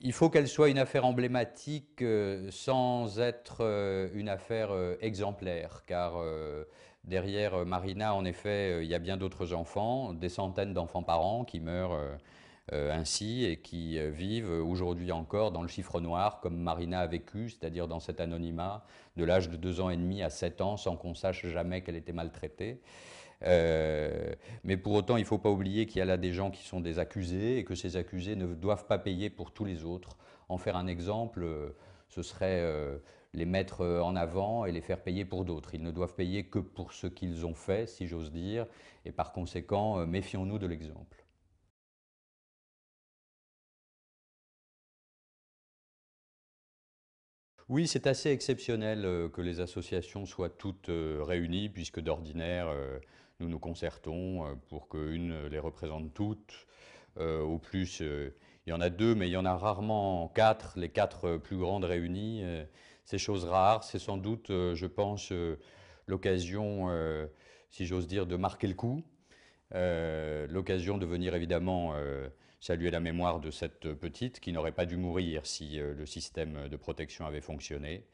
il faut qu'elle soit une affaire emblématique euh, sans être euh, une affaire euh, exemplaire, car derrière Marina, en effet, il y a bien d'autres enfants, des centaines d'enfants par an qui meurent ainsi et qui vivent aujourd'hui encore dans le chiffre noir, comme Marina a vécu, c'est-à-dire dans cet anonymat de l'âge de 2 ans et demi à 7 ans, sans qu'on sache jamais qu'elle était maltraitée. Euh, mais pour autant, il ne faut pas oublier qu'il y a là des gens qui sont des accusés et que ces accusés ne doivent pas payer pour tous les autres. En faire un exemple, euh, ce serait euh, les mettre en avant et les faire payer pour d'autres. Ils ne doivent payer que pour ce qu'ils ont fait, si j'ose dire, et par conséquent, méfions-nous de l'exemple. Oui, c'est assez exceptionnel euh, que les associations soient toutes euh, réunies, puisque d'ordinaire, euh, nous nous concertons pour qu'une les représente toutes. au plus, il y en a deux, mais il y en a rarement quatre, les quatre plus grandes réunies. C'est chose rare, c'est sans doute, je pense, l'occasion, si j'ose dire, de marquer le coup, euh, l'occasion de venir évidemment euh, saluer la mémoire de cette petite qui n'aurait pas dû mourir si euh, le système de protection avait fonctionné.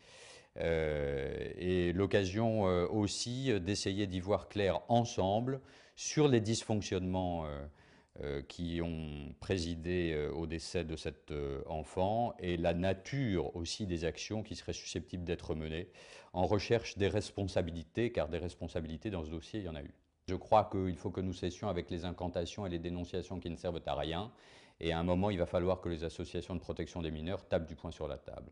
et l'occasion aussi d'essayer d'y voir clair ensemble sur les dysfonctionnements qui ont présidé au décès de cet enfant et la nature aussi des actions qui seraient susceptibles d'être menées en recherche des responsabilités, car des responsabilités dans ce dossier, il y en a eu. Je crois qu'il faut que nous cessions avec les incantations et les dénonciations qui ne servent à rien, et à un moment, il va falloir que les associations de protection des mineurs tapent du poing sur la table.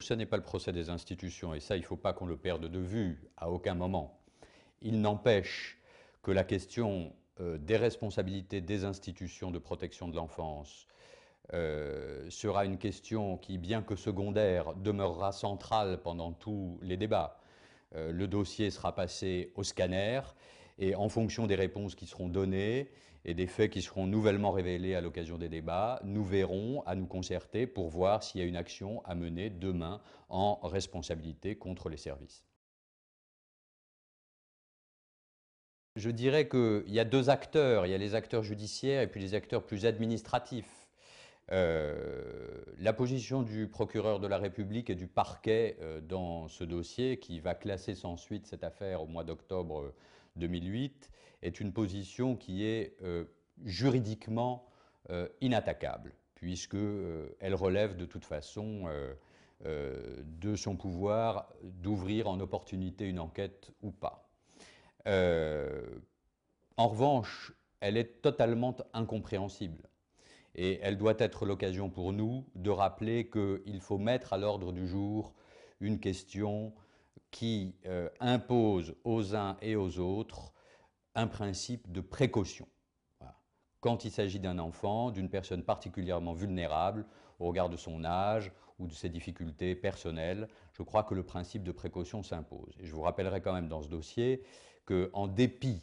Ce n'est pas le procès des institutions, et ça, il ne faut pas qu'on le perde de vue, à aucun moment. Il n'empêche que la question euh, des responsabilités des institutions de protection de l'enfance, euh, sera une question qui, bien que secondaire, demeurera centrale pendant tous les débats. Euh, le dossier sera passé au scanner et en fonction des réponses qui seront données et des faits qui seront nouvellement révélés à l'occasion des débats, nous verrons à nous concerter pour voir s'il y a une action à mener demain en responsabilité contre les services. Je dirais qu'il y a deux acteurs, il y a les acteurs judiciaires et puis les acteurs plus administratifs euh, la position du procureur de la République et du parquet euh, dans ce dossier, qui va classer sans suite cette affaire au mois d'octobre 2008, euh, est une position qui est juridiquement inattaquable, puisqu'elle relève de toute façon de son pouvoir d'ouvrir en opportunité une enquête ou pas. en revanche, elle est totalement incompréhensible et elle doit être l'occasion pour nous de rappeler qu'il faut mettre à l'ordre du jour une question qui euh, impose aux uns et aux autres un principe de précaution. Quand il s'agit d'un enfant, d'une personne particulièrement vulnérable au regard de son âge ou de ses difficultés personnelles, je crois que le principe de précaution s'impose. Et je vous rappellerai quand même dans ce dossier qu'en dépit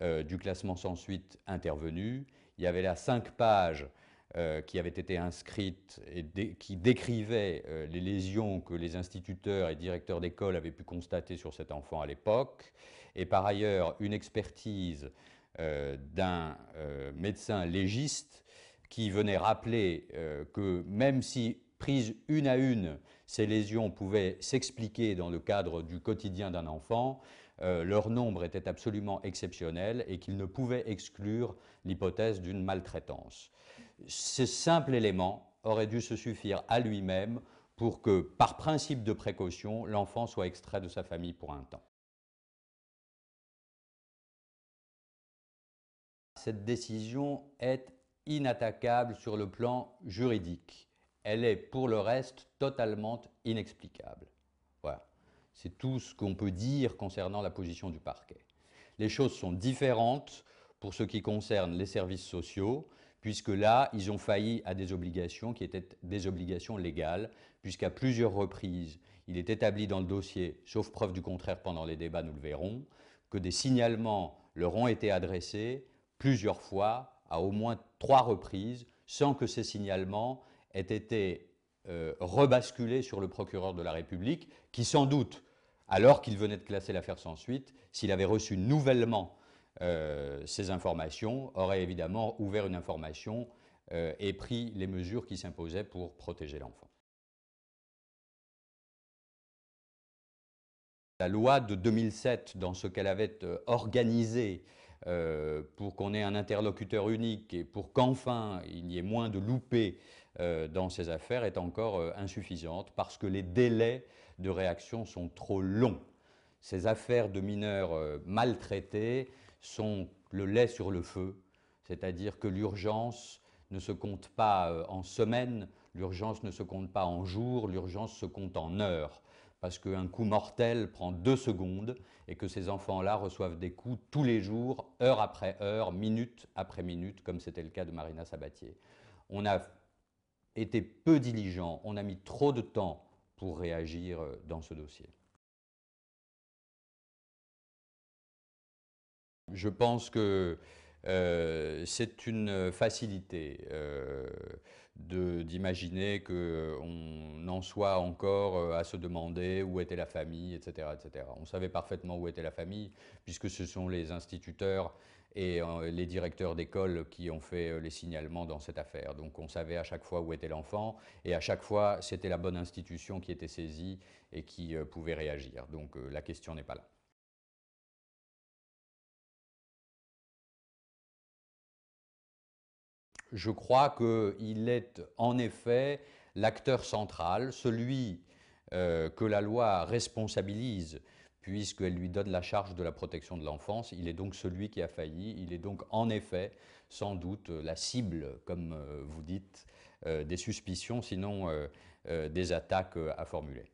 euh, du classement sans suite intervenu, il y avait là cinq pages euh, qui avait été inscrite et qui décrivait euh, les lésions que les instituteurs et directeurs d'école avaient pu constater sur cet enfant à l'époque, et par ailleurs une expertise euh, d'un médecin légiste qui venait rappeler que même si prises une à une, ces lésions pouvaient s'expliquer dans le cadre du quotidien d'un enfant, leur nombre était absolument exceptionnel et qu'il ne pouvait exclure l'hypothèse d'une maltraitance ce simple élément aurait dû se suffire à lui-même pour que, par principe de précaution, l'enfant soit extrait de sa famille pour un temps. Cette décision est inattaquable sur le plan juridique. Elle est, pour le reste, totalement inexplicable. Voilà. C'est tout ce qu'on peut dire concernant la position du parquet. Les choses sont différentes pour ce qui concerne les services sociaux puisque là, ils ont failli à des obligations qui étaient des obligations légales, puisqu'à plusieurs reprises, il est établi dans le dossier, sauf preuve du contraire pendant les débats, nous le verrons, que des signalements leur ont été adressés plusieurs fois, à au moins trois reprises, sans que ces signalements aient été euh, rebasculés sur le procureur de la République, qui sans doute, alors qu'il venait de classer l'affaire sans suite, s'il avait reçu nouvellement euh, ces informations auraient évidemment ouvert une information euh, et pris les mesures qui s'imposaient pour protéger l'enfant. La loi de 2007, dans ce qu'elle avait euh, organisé pour qu'on ait un interlocuteur unique et pour qu'enfin il y ait moins de loupés dans ces affaires, est encore insuffisante parce que les délais de réaction sont trop longs. Ces affaires de mineurs maltraités sont le lait sur le feu, c'est-à-dire que l'urgence ne se compte pas euh, en semaines, l'urgence ne se compte pas en jours, l'urgence se compte en heures, parce qu'un coup mortel prend deux secondes et que ces enfants-là reçoivent des coups tous les jours, heure après heure, minute après minute, comme c'était le cas de Marina Sabatier. On a été peu diligent, on a mis trop de temps pour réagir euh, dans ce dossier. Je pense que euh, c'est une facilité euh, d'imaginer qu'on en soit encore euh, à se demander où était la famille, etc., etc. On savait parfaitement où était la famille, puisque ce sont les instituteurs et euh, les directeurs d'école qui ont fait les signalements dans cette affaire. Donc on savait à chaque fois où était l'enfant, et à chaque fois, c'était la bonne institution qui était saisie et qui pouvait réagir. Donc la question n'est pas là. je crois qu'il est en effet l'acteur central, celui euh, que la loi responsabilise puisqu'elle lui donne la charge de la protection de l'enfance. Il est donc celui qui a failli, il est donc en effet sans doute la cible, comme euh, vous dites, euh, des suspicions, sinon des attaques à formuler.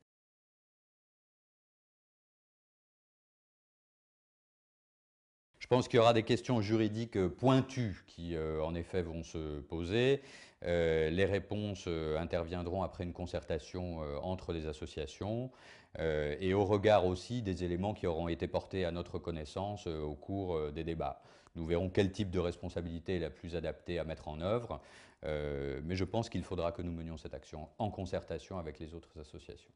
Je pense qu'il y aura des questions juridiques euh, pointues qui, euh, en effet, vont se poser. Euh, les réponses interviendront après une concertation entre les associations et au regard aussi des éléments qui auront été portés à notre connaissance au cours des débats. Nous verrons quel type de responsabilité est la plus adaptée à mettre en œuvre, mais je pense qu'il faudra que nous menions cette action en concertation avec les autres associations.